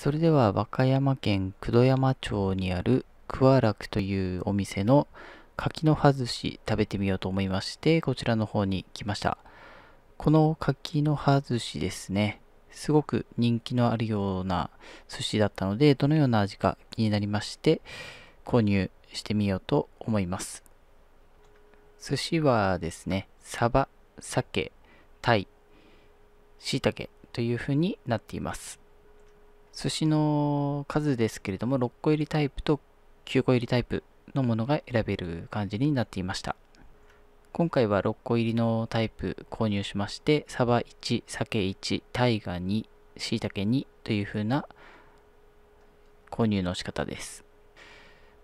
それでは和歌山県九度山町にある桑楽というお店の柿の葉寿司食べてみようと思いましてこちらの方に来ましたこの柿の葉寿司ですねすごく人気のあるような寿司だったのでどのような味か気になりまして購入してみようと思います寿司はですねサバ、鮭、タイ、しいたけというふうになっています寿司の数ですけれども、6個入りタイプと9個入りタイプのものが選べる感じになっていました。今回は6個入りのタイプ購入しまして、サバ1、鮭1、タイガ2、しいたけ2という風な購入の仕方です。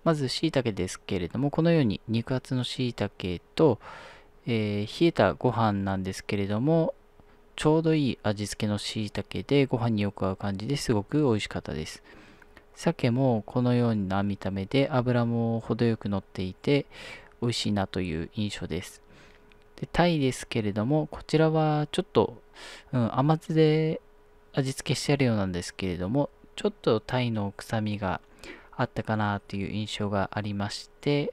まずしいたけですけれども、このように肉厚のしいたけと、えー、冷えたご飯なんですけれども、ちょうどいい味付けのしいたけでご飯によく合う感じですごく美味しかったです。鮭もこのような見た目で脂も程よく乗っていて美味しいなという印象です。でタイですけれどもこちらはちょっと、うん、甘酢で味付けしてあるようなんですけれどもちょっとタイの臭みがあったかなという印象がありまして、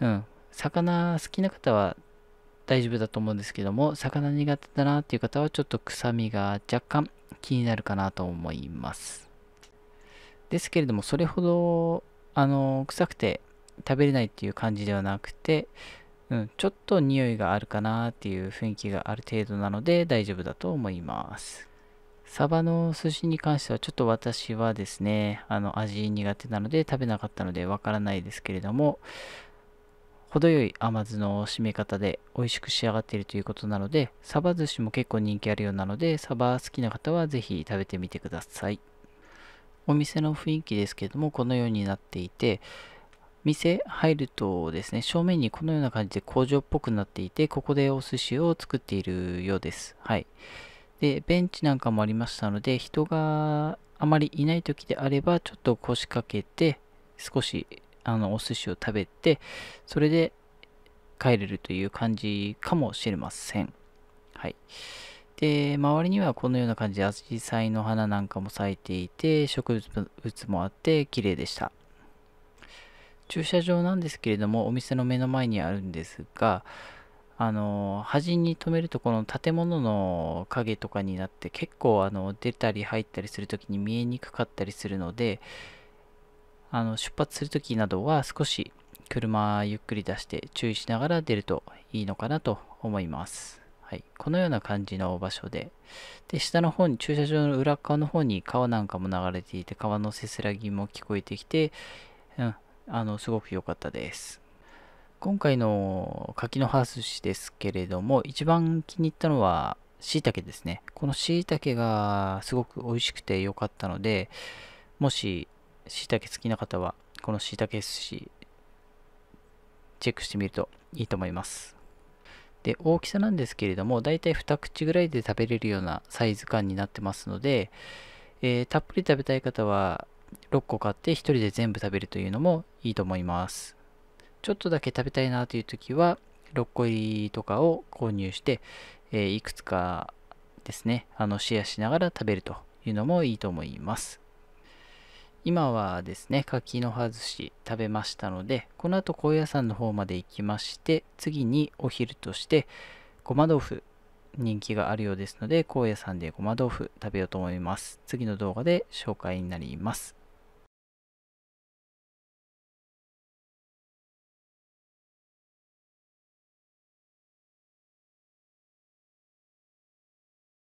うん、魚好きな方は大丈夫だと思うんですけども、魚苦手だなっていう方はちょっと臭みが若干気になるかなと思います。ですけれども、それほど、あの、臭くて食べれないっていう感じではなくて、うん、ちょっと匂いがあるかなっていう雰囲気がある程度なので大丈夫だと思います。サバの寿司に関してはちょっと私はですね、あの味苦手なので食べなかったのでわからないですけれども、程よい甘酢の締め方で美味しく仕上がっているということなので、サバ寿司も結構人気あるようなので、サバ好きな方はぜひ食べてみてください。お店の雰囲気ですけども、このようになっていて、店入るとですね、正面にこのような感じで工場っぽくなっていて、ここでお寿司を作っているようです。はい。で、ベンチなんかもありましたので、人があまりいない時であれば、ちょっと腰掛けて、少しあのお寿司を食べてそれで帰れるという感じかもしれませんはいで周りにはこのような感じでアジサイの花なんかも咲いていて植物もあって綺麗でした駐車場なんですけれどもお店の目の前にあるんですがあの端に止めるとこの建物の影とかになって結構あの出たり入ったりする時に見えにくかったりするのであの出発するときなどは少し車ゆっくり出して注意しながら出るといいのかなと思います。はい、このような感じの場所で、で、下の方に、駐車場の裏側の方に川なんかも流れていて、川のせすらぎも聞こえてきて、うん、あの、すごく良かったです。今回の柿の葉寿司ですけれども、一番気に入ったのは、しいたけですね。このしいたけがすごく美味しくて良かったので、もし椎茸好きな方は、この椎茸寿司、チェックしてみるといいと思います。で、大きさなんですけれども、だいたい2口ぐらいで食べれるようなサイズ感になってますので、えー、たっぷり食べたい方は、6個買って1人で全部食べるというのもいいと思います。ちょっとだけ食べたいなという時は、6個入りとかを購入して、えー、いくつかですね、あのシェアしながら食べるというのもいいと思います。今はですね、柿の葉寿司食べましたので、この後高野山の方まで行きまして、次にお昼として、ごま豆腐人気があるようですので、高野山でごま豆腐食べようと思います。次の動画で紹介になります。